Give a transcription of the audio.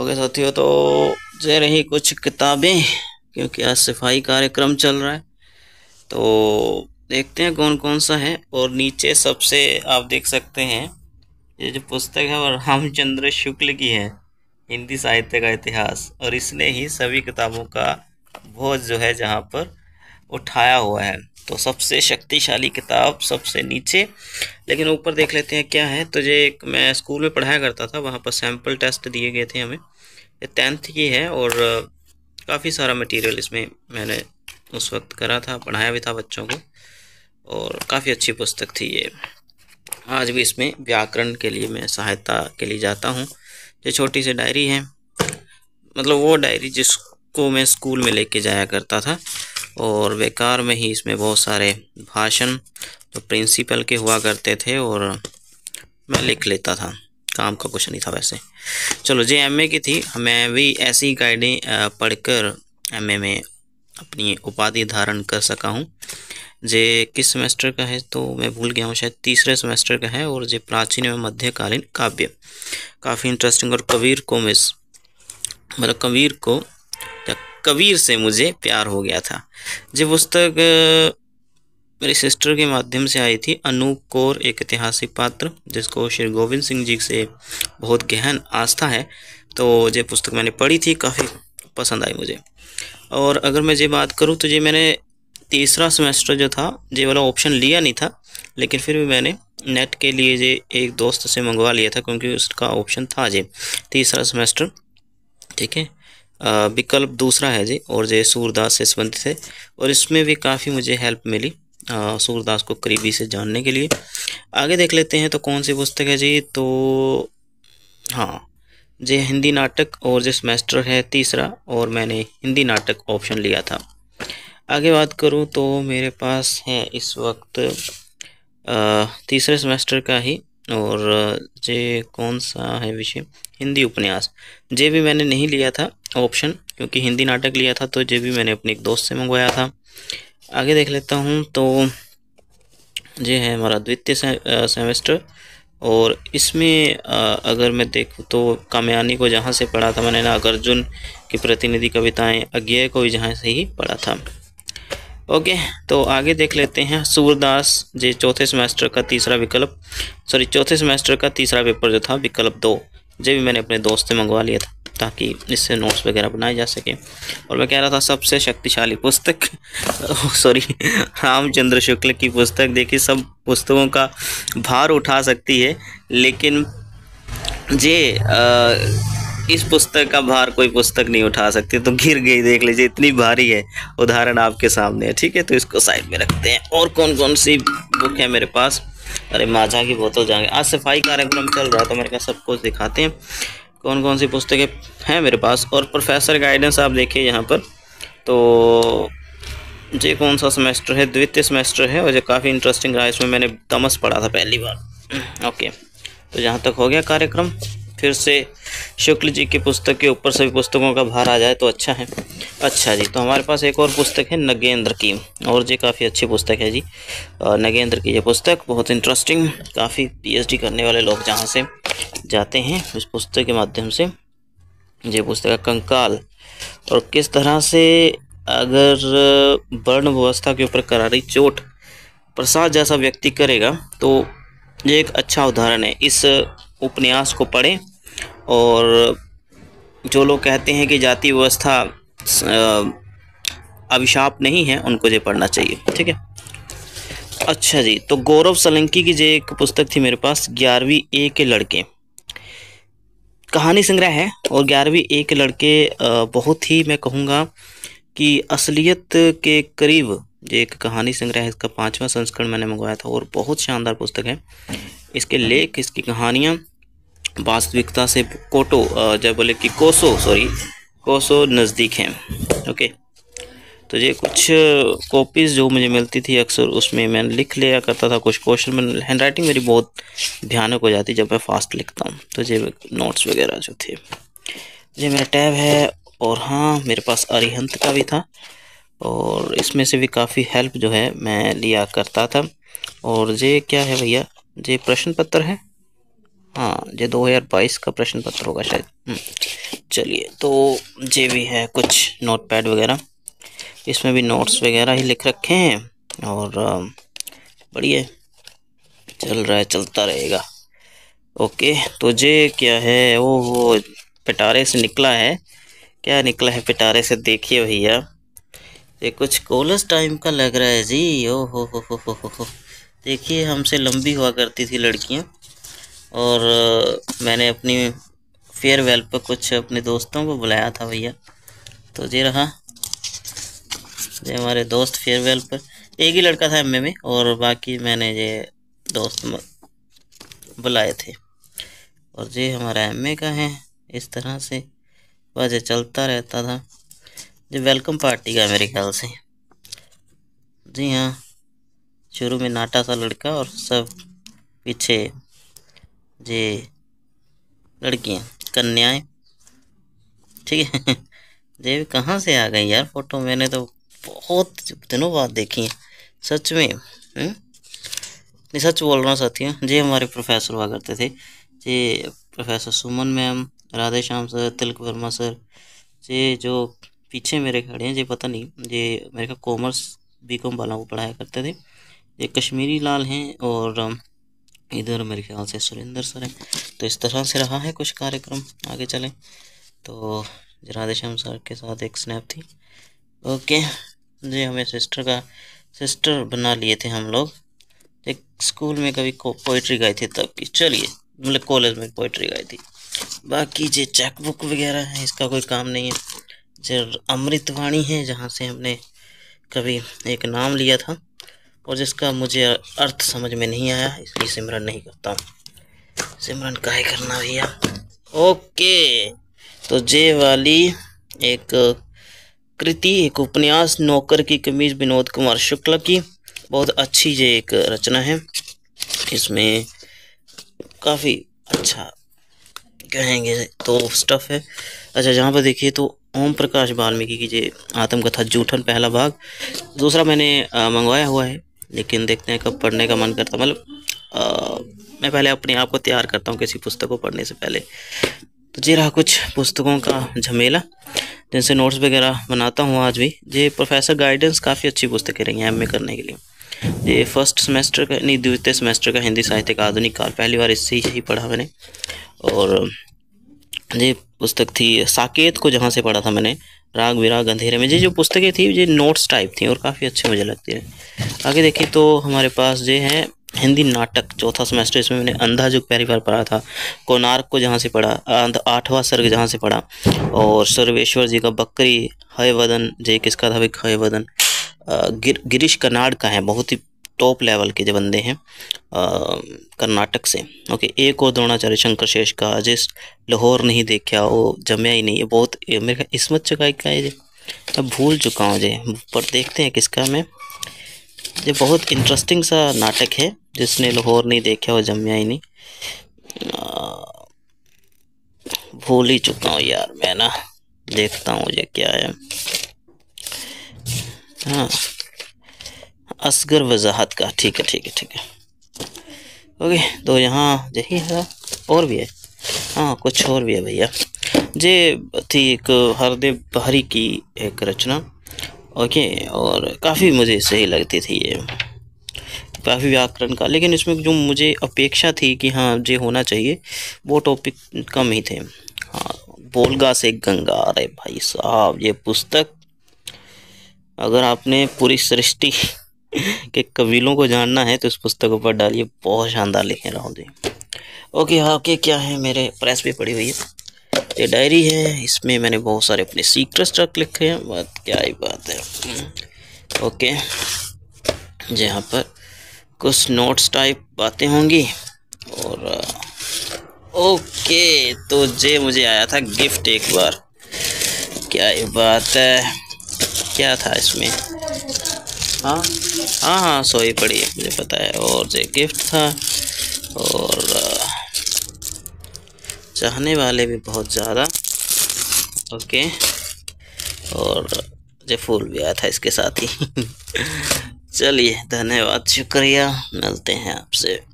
Okay साथियों तो जे रही कुछ किताबें क्योंकि आज सफाई कार्यक्रम चल रहा है तो देखते हैं कौन कौन सा है और नीचे सबसे आप देख सकते हैं ये जो पुस्तक है वो रामचंद्र शुक्ल की है हिंदी साहित्य का इतिहास और इसने ही सभी किताबों का बोझ जो है जहाँ पर उठाया हुआ है तो सबसे शक्तिशाली किताब सबसे नीचे लेकिन ऊपर देख लेते हैं क्या है तो ये एक मैं स्कूल में पढ़ाया करता था वहाँ पर सैम्पल टेस्ट दिए गए थे हमें ये टेंथ की है और काफ़ी सारा मटेरियल इसमें मैंने उस वक्त करा था पढ़ाया भी था बच्चों को और काफ़ी अच्छी पुस्तक थी ये आज भी इसमें व्याकरण के लिए मैं सहायता के लिए जाता हूँ ये छोटी सी डायरी है मतलब वो डायरी जिसको मैं स्कूल में लेके जाया करता था और बेकार में ही इसमें बहुत सारे भाषण तो प्रिंसिपल के हुआ करते थे और मैं लिख लेता था काम का कुछ नहीं था वैसे चलो जे एम की थी मैं भी ऐसी गाइडें पढ़कर एम में अपनी उपाधि धारण कर सका हूँ जे किस सेमेस्टर का है तो मैं भूल गया हूँ शायद तीसरे सेमेस्टर का है और जे प्राचीन एवं मध्यकालीन काव्य काफ़ी इंटरेस्टिंग और कबीर को मिस मतलब कबीर को कबीर से मुझे प्यार हो गया था जो पुस्तक मेरी सिस्टर के माध्यम से आई थी अनूप कौर एक ऐतिहासिक पात्र जिसको श्री गोविंद सिंह जी से बहुत गहन आस्था है तो ये पुस्तक मैंने पढ़ी थी काफ़ी पसंद आई मुझे और अगर मैं ये बात करूँ तो ये मैंने तीसरा सेमेस्टर जो था ये वाला ऑप्शन लिया नहीं था लेकिन फिर भी मैंने नेट के लिए ये एक दोस्त से मंगवा लिया था क्योंकि उसका ऑप्शन था ये तीसरा सेमेस्टर ठीक है विकल्प दूसरा है जी और जय सूरदास से संबंधित है और इसमें भी काफ़ी मुझे हेल्प मिली सूरदास को करीबी से जानने के लिए आगे देख लेते हैं तो कौन सी पुस्तक है जी तो हाँ जे हिंदी नाटक और जो सेमेस्टर है तीसरा और मैंने हिंदी नाटक ऑप्शन लिया था आगे बात करूँ तो मेरे पास है इस वक्त आ, तीसरे सेमेस्टर का ही और जे कौन सा है विषय हिंदी उपन्यास जे भी मैंने नहीं लिया था ऑप्शन क्योंकि हिंदी नाटक लिया था तो जे भी मैंने अपने एक दोस्त से मंगवाया था आगे देख लेता हूँ तो ये है हमारा द्वितीय से, सेमेस्टर और इसमें अगर मैं देखूँ तो कामयानी को जहाँ से पढ़ा था मैंने अर्जुन की प्रतिनिधि कविताएं अज्ञेय को भी जहाँ से ही पढ़ा था ओके तो आगे देख लेते हैं सूरदास जे चौथे सेमेस्टर का तीसरा विकल्प सॉरी चौथे सेमेस्टर का तीसरा पेपर जो था विकल्प दो जो भी मैंने अपने दोस्त से मंगवा लिया था ताकि इससे नोट्स वगैरह बनाए जा सके और मैं कह रहा था सबसे शक्तिशाली पुस्तक सॉरी रामचंद्र शुक्ल की पुस्तक देखिए सब पुस्तकों का भार उठा सकती है लेकिन जे आ, इस पुस्तक का भार कोई पुस्तक नहीं उठा सकती तो गिर गई देख लीजिए इतनी भारी है उदाहरण आपके सामने है ठीक है तो इसको साइड में रखते हैं और कौन कौन सी बुक है मेरे पास अरे माझा की बोतल जाएंगे आज सफाई कार्यक्रम चल रहा तो मेरे का सब कुछ दिखाते हैं कौन कौन सी पुस्तकें हैं मेरे पास और प्रोफेसर गाइडेंस आप देखिए यहाँ पर तो ये कौन सा सेमेस्टर है द्वितीय सेमेस्टर है और जो काफ़ी इंटरेस्टिंग रहा इसमें मैंने तमस पढ़ा था पहली बार ओके तो यहाँ तक हो गया कार्यक्रम फिर से शुक्ल जी की पुस्तक के ऊपर सभी पुस्तकों का भार आ जाए तो अच्छा है अच्छा जी तो हमारे पास एक और पुस्तक है नगेंद्र की और जी काफ़ी अच्छी पुस्तक है जी नगेंद्र की ये पुस्तक बहुत इंटरेस्टिंग काफ़ी पी करने वाले लोग जहाँ से जाते हैं उस पुस्तक के माध्यम से ये पुस्तक है कंकाल और किस तरह से अगर वर्ण व्यवस्था के ऊपर करारी चोट प्रसाद जैसा व्यक्ति करेगा तो ये एक अच्छा उदाहरण है इस उपन्यास को पढ़ें और जो लोग कहते हैं कि जाति व्यवस्था अभिशाप नहीं है उनको ये पढ़ना चाहिए ठीक है अच्छा जी तो गौरव सलंकी की जो एक पुस्तक थी मेरे पास ग्यारहवीं ए के लड़के कहानी संग्रह है और ग्यारहवीं ए के लड़के बहुत ही मैं कहूँगा कि असलियत के करीब जो एक कहानी संग्रह है इसका पाँचवा संस्करण मैंने मंगवाया था और बहुत शानदार पुस्तक है इसके लेख इसकी कहानियाँ वास्तविकता से कोटो जब बोले कि कोसो सॉरी कोसो नज़दीक हैं ओके तो ये कुछ कॉपीज़ जो मुझे मिलती थी अक्सर उसमें मैं लिख लिया करता था कुछ क्वेश्चन में हैंड राइटिंग मेरी बहुत भयानक हो जाती जब मैं फ़ास्ट लिखता हूँ तो ये नोट्स वगैरह जो थे ये मेरा टैब है और हाँ मेरे पास अरिहंत का भी था और इसमें से भी काफ़ी हेल्प जो है मैं लिया करता था और ये क्या है भैया ये प्रश्न पत्र है हाँ ये 2022 का प्रश्न पत्र होगा शायद हम्म, चलिए तो ये भी है कुछ नोट पैड वगैरह इसमें भी नोट्स वगैरह ही लिख रखे हैं और बढ़िया चल रहा है चलता रहेगा ओके तो ये क्या है वो वो पिटारे से निकला है क्या निकला है पिटारे से देखिए भैया ये कुछ कोलस टाइम का लग रहा है जी ओ हो हो हो हो हो देखिए हमसे लंबी हुआ करती थी लड़कियाँ और मैंने अपनी फेयरवेल पर कुछ अपने दोस्तों को बुलाया था भैया तो ये रहा ये हमारे दोस्त फेयरवेल पर एक ही लड़का था एम में और बाकी मैंने ये दोस्त बुलाए थे और ये हमारा एम का है इस तरह से वह ये चलता रहता था ये वेलकम पार्टी का मेरे ख्याल से जी हाँ शुरू में नाटा सा लड़का और सब पीछे जे लड़कियाँ कन्याएं ठीक है देवी कहाँ से आ गई यार फोटो मैंने तो बहुत दिनों बाद देखी है सच में नहीं हम्म? सच बोल रहा हूँ साथियों जे हमारे प्रोफेसर हुआ करते थे जे professor Suman ma'am Radhe Shyam sir Tilak Varma sir जे जो पीछे मेरे खड़े हैं जे पता नहीं जे मेरे का कॉमर्स बी कॉम वालों को पढ़ाया करते थे ये कश्मीरी लाल हैं और इधर मेरे ख्याल से सुरेंद्र सर है तो इस तरह से रहा है कुछ कार्यक्रम आगे चलें तो जनादे सर के साथ एक स्नैप थी ओके जी हमें सिस्टर का सिस्टर बना लिए थे हम लोग एक स्कूल में कभी पोइट्री गाई थी तब की चलिए मतलब कॉलेज में पोइट्री गाई थी बाकी जे चेकबुक वगैरह है इसका कोई काम नहीं है जो अमृतवाणी है जहाँ से हमने कभी एक नाम लिया था और जिसका मुझे अर्थ समझ में नहीं आया इसलिए सिमरन नहीं करता हूँ सिमरन काहे करना भैया ओके तो जे वाली एक कृति एक उपन्यास नौकर की कमीज विनोद कुमार शुक्ल की बहुत अच्छी ये एक रचना है इसमें काफ़ी अच्छा कहेंगे तो स्टफ है अच्छा जहाँ पर देखिए तो ओम प्रकाश वाल्मीकि की जे आत्मकथा जूठन पहला भाग दूसरा मैंने मंगवाया हुआ है लेकिन देखते हैं कब पढ़ने का मन करता मतलब मैं पहले अपने आप को तैयार करता हूँ किसी पुस्तक को पढ़ने से पहले तो जी रहा कुछ पुस्तकों का झमेला जिनसे नोट्स वगैरह बनाता हूँ आज भी ये प्रोफेसर गाइडेंस काफ़ी अच्छी पुस्तकें रही हैं एम करने के लिए ये फर्स्ट सेमेस्टर का नहीं द्वितीय सेमेस्टर का हिंदी साहित्य का आधुनिक काल पहली बार इससे ही पढ़ा मैंने और ये पुस्तक थी साकेत को जहाँ से पढ़ा था मैंने राग विराग अंधेरे में ये जो पुस्तकें थी ये नोट्स टाइप थी और काफ़ी अच्छे मुझे लगती है आगे देखिए तो हमारे पास ये है हिंदी नाटक चौथा सेमेस्टर इसमें मैंने अंधा जो पहली बार पढ़ा था कोनार्क को जहाँ से पढ़ा आठवां सर्ग जहाँ से पढ़ा और सर्वेश्वर जी का बकरी हय वदन जय किसका था भाई हय वदन गिर गिरीश कनाड का है बहुत ही टॉप लेवल के जो बंदे हैं कर्नाटक से ओके एक और द्रोणाचार्य शंकर शेष का जिस लाहौर नहीं देखा वो जमया ही नहीं है बहुत मेरे ख्याल इसमत चकाई का है मैं भूल चुका हूँ जे पर देखते हैं किसका मैं ये बहुत इंटरेस्टिंग सा नाटक है जिसने लाहौर नहीं देखा वो जमया ही नहीं भूल ही चुका हूँ यार मैं ना देखता हूँ ये क्या है हाँ असगर वजाहत का ठीक है ठीक है ठीक है ओके तो यहाँ यही है और भी है हाँ कुछ और भी है भैया जे थी एक हरदे बहरी की एक रचना ओके और काफ़ी मुझे सही लगती थी ये काफ़ी व्याकरण का लेकिन इसमें जो मुझे अपेक्षा थी कि हाँ जे होना चाहिए वो टॉपिक कम ही थे हाँ बोलगा से गंगा अरे भाई साहब ये पुस्तक अगर आपने पूरी सृष्टि कि कबीलों को जानना है तो इस पुस्तक ऊपर डालिए बहुत शानदार लिखे राहुल जी ओके आपके हाँ, क्या है मेरे प्रेस भी पड़ी हुई है ये डायरी है इसमें मैंने बहुत सारे अपने सीक्रेट्स ट्रक लिखे हैं बात क्या ही बात है हम्म, ओके यहाँ पर कुछ नोट्स टाइप बातें होंगी और ओके तो जे मुझे आया था गिफ्ट एक बार क्या ये बात है क्या था इसमें हाँ हाँ हाँ सोई पड़ी है मुझे पता है और जो गिफ्ट था और चाहने वाले भी बहुत ज़्यादा ओके और जो फूल भी आया था इसके साथ ही चलिए धन्यवाद शुक्रिया मिलते हैं आपसे